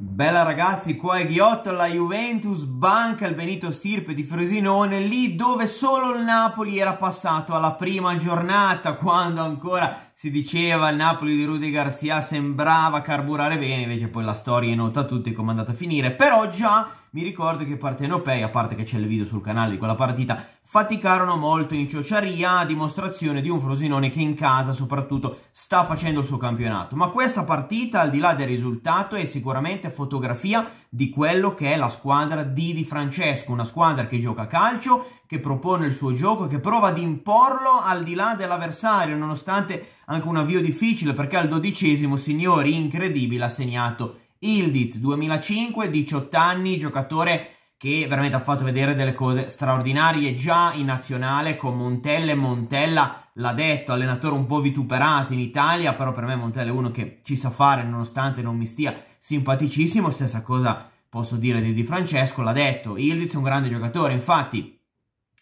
Bella ragazzi, qua è Ghiotto, la Juventus banca il Benito Stirpe di Frosinone, lì dove solo il Napoli era passato alla prima giornata, quando ancora si diceva il Napoli di Rudy Garcia sembrava carburare bene, invece poi la storia è nota a tutti come è andata a finire, però già ah, mi ricordo che i partenopei, a parte che c'è il video sul canale di quella partita, faticarono molto in ciociaria a dimostrazione di un Frosinone che in casa soprattutto sta facendo il suo campionato. Ma questa partita, al di là del risultato, è sicuramente fotografia di quello che è la squadra di Di Francesco, una squadra che gioca a calcio che propone il suo gioco e che prova ad imporlo al di là dell'avversario, nonostante anche un avvio difficile, perché al dodicesimo, signori, incredibile, ha segnato Ildiz, 2005, 18 anni, giocatore che veramente ha fatto vedere delle cose straordinarie già in nazionale con Montelle, Montella l'ha detto, allenatore un po' vituperato in Italia, però per me Montella è uno che ci sa fare nonostante non mi stia simpaticissimo, stessa cosa posso dire di Di Francesco, l'ha detto, Ildiz è un grande giocatore, infatti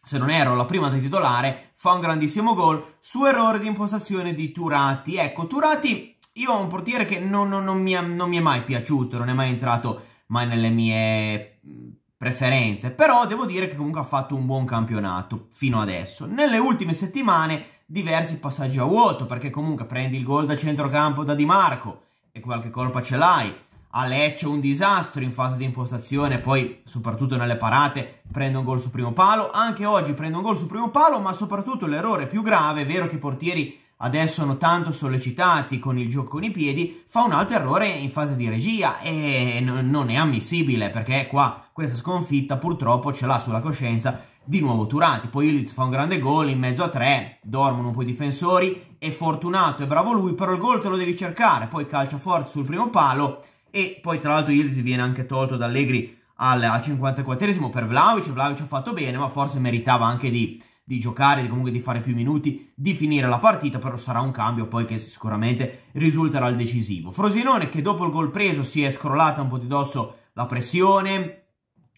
se non ero la prima da titolare, fa un grandissimo gol su errore di impostazione di Turati. Ecco, Turati io ho un portiere che non, non, non, mi è, non, mi è, mai piaciuto, non è mai entrato mai nelle mie preferenze, però devo dire che comunque ha fatto un buon campionato fino adesso. Nelle ultime settimane diversi passaggi a vuoto, perché comunque prendi il gol da centrocampo da Di Marco e qualche colpa ce l'hai, a Lecce un disastro in fase di impostazione, poi soprattutto nelle parate prende un gol su primo palo, anche oggi prende un gol su primo palo, ma soprattutto l'errore più grave, è vero che i portieri adesso sono tanto sollecitati con il gioco con i piedi, fa un altro errore in fase di regia e non è ammissibile perché qua questa sconfitta purtroppo ce l'ha sulla coscienza di nuovo Turati. Poi Ilitz fa un grande gol in mezzo a tre, dormono un po' i difensori, è fortunato, è bravo lui, però il gol te lo devi cercare, poi calcia forte sul primo palo e poi tra l'altro Yildiz viene anche tolto da Allegri al, al 54esimo per Vlaovic, Vlaovic ha fatto bene ma forse meritava anche di, di giocare, di comunque di fare più minuti, di finire la partita, però sarà un cambio poi che sicuramente risulterà il decisivo. Frosinone che dopo il gol preso si è scrollata un po' di dosso la pressione,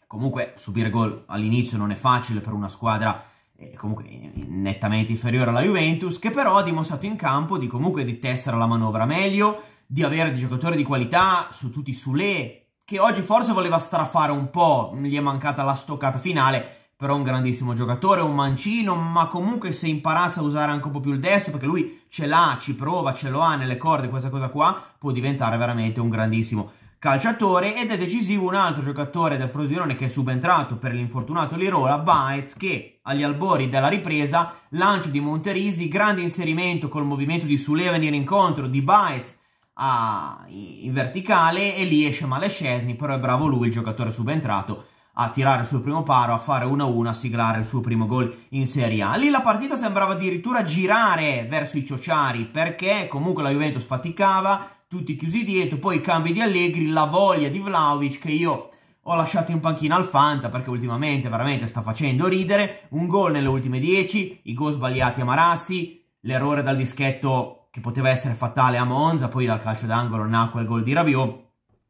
comunque subire gol all'inizio non è facile per una squadra eh, comunque nettamente inferiore alla Juventus, che però ha dimostrato in campo di comunque di tessere la manovra meglio, di avere dei giocatori di qualità su tutti Sule, che oggi forse voleva strafare un po', gli è mancata la stoccata finale, però un grandissimo giocatore, un mancino, ma comunque se imparasse a usare anche un po' più il destro, perché lui ce l'ha, ci prova, ce lo ha nelle corde, questa cosa qua, può diventare veramente un grandissimo calciatore ed è decisivo un altro giocatore del Frosinone che è subentrato per l'infortunato Lirola, Baez, che agli albori della ripresa, lancio di Monterisi, grande inserimento col movimento di Sule venire incontro di Baez a, in verticale e lì esce Malescesni, però è bravo lui, il giocatore subentrato, a tirare sul primo paro, a fare 1-1, a siglare il suo primo gol in Serie A. Lì la partita sembrava addirittura girare verso i Ciociari, perché comunque la Juventus faticava, tutti chiusi dietro, poi i cambi di Allegri, la voglia di Vlaovic che io ho lasciato in panchina al Fanta perché ultimamente veramente sta facendo ridere, un gol nelle ultime 10, i gol sbagliati a Marassi, l'errore dal dischetto che poteva essere fatale a Monza, poi dal calcio d'angolo nacque il gol di Rabiot.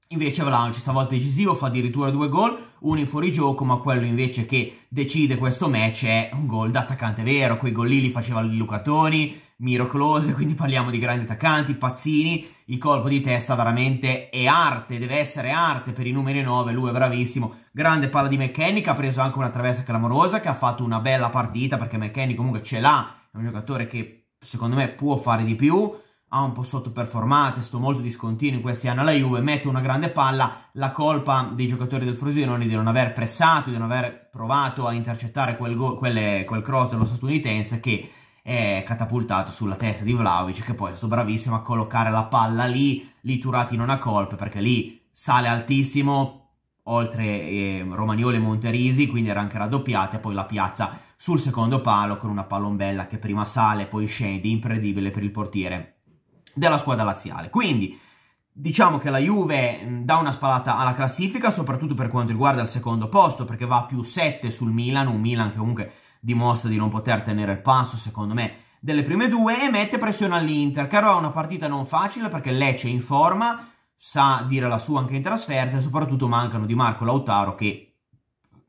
Invece Vlaovic stavolta decisivo, fa addirittura due gol, uno in fuorigioco, ma quello invece che decide questo match è un gol da attaccante vero, quei gol lì li faceva Lucatoni, Miro Close, quindi parliamo di grandi attaccanti, Pazzini, il colpo di testa veramente è arte, deve essere arte per i numeri 9, lui è bravissimo, grande palla di McKennick, ha preso anche una traversa clamorosa che ha fatto una bella partita perché McKennick comunque ce l'ha, è un giocatore che secondo me può fare di più, ha un po' sottoperformato, è stato molto discontinuo in questi anni alla Juve, mette una grande palla, la colpa dei giocatori del Frosinone di non aver pressato, di non aver provato a intercettare quel, go- quelle, quel cross dello statunitense che è catapultato sulla testa di Vlaovic che poi è stato bravissimo a collocare la palla lì, lì Turati non ha colpe perché lì sale altissimo, oltre eh, Romagnoli e Monterisi, quindi era anche raddoppiata e poi la piazza sul secondo palo con una palombella che prima sale poi scende, impredibile per il portiere della squadra laziale. Quindi diciamo che la Juve mm, dà una spalata alla classifica, soprattutto per quanto riguarda il secondo posto, perché va a più 7 sul Milan, un Milan che comunque dimostra di non poter tenere il passo, secondo me, delle prime due, e mette pressione all'Inter, che però è una partita non facile perché Lecce è in forma, sa dire la sua anche in trasferta, e soprattutto mancano di Marco Lautaro che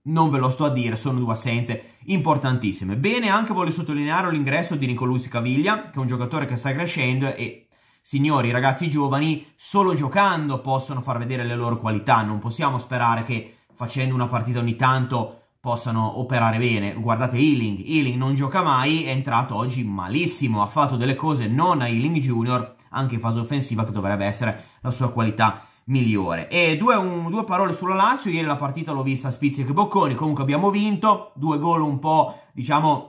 non ve lo sto a dire, sono due assenze importantissime. Bene, anche voglio sottolineare l'ingresso di Nicolussi Caviglia, che è un giocatore che sta crescendo e signori, ragazzi giovani, solo giocando possono far vedere le loro qualità, non possiamo sperare che facendo una partita ogni tanto possano operare bene. Guardate Ealing, Ealing non gioca mai, è entrato oggi malissimo, ha fatto delle cose non a Ealing Junior, anche in fase offensiva che dovrebbe essere la sua qualità migliore. E due, un, due, parole sulla Lazio, ieri la partita l'ho vista a Spizzic e Bocconi, comunque abbiamo vinto, due gol un po', diciamo,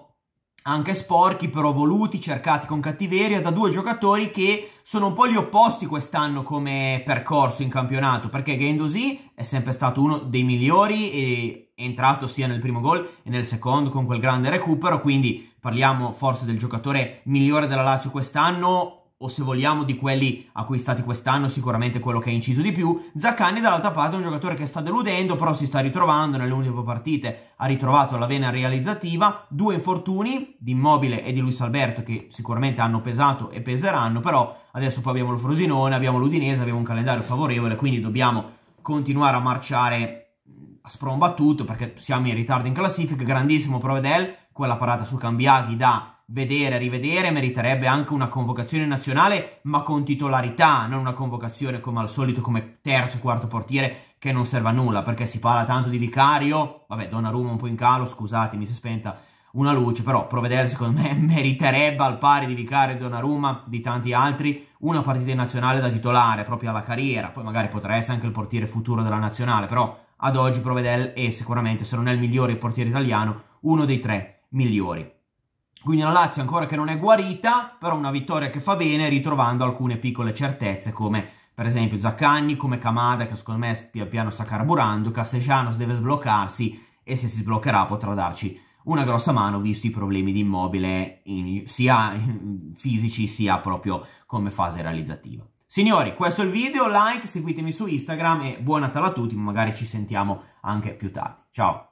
anche sporchi, però voluti, cercati con cattiveria, da due giocatori che sono un po' gli opposti quest'anno come percorso in campionato, perché Gendosi è sempre stato uno dei migliori e è entrato sia nel primo gol che nel secondo con quel grande recupero, quindi parliamo forse del giocatore migliore della Lazio quest'anno, o se vogliamo di quelli acquistati quest'anno, sicuramente quello che ha inciso di più. Zaccani dall'altra parte è un giocatore che sta deludendo, però si sta ritrovando nelle ultime partite, ha ritrovato la vena realizzativa, due infortuni di Immobile e di Luis Alberto che sicuramente hanno pesato e peseranno, però adesso poi abbiamo il Frosinone, abbiamo l'Udinese, abbiamo un calendario favorevole, quindi dobbiamo continuare a marciare a sprombattuto perché siamo in ritardo in classifica, grandissimo Provedel, quella parata su Cambiaghi da vedere, rivedere, meriterebbe anche una convocazione nazionale, ma con titolarità, non una convocazione come al solito come terzo, quarto portiere che non serve a nulla, perché si parla tanto di Vicario, vabbè, Donnarumma un po' in calo, scusate, mi si è spenta una luce, però Provedel secondo me meriterebbe al pari di Vicario e Donnarumma, di tanti altri, una partita nazionale da titolare, proprio alla carriera, poi magari potrà essere anche il portiere futuro della nazionale, però ad oggi Provedel è sicuramente, se non è il migliore portiere italiano, uno dei tre migliori. Quindi la Lazio ancora che non è guarita, però una vittoria che fa bene ritrovando alcune piccole certezze come per esempio Zaccagni, come Camada che secondo me pian piano sta carburando, Castellanos deve sbloccarsi e se si sbloccherà potrà darci una grossa mano visto i problemi di immobile in, sia fisici sia proprio come fase realizzativa. Signori, questo è il video, like, seguitemi su Instagram e buona Natale a tutti, magari ci sentiamo anche più tardi. Ciao!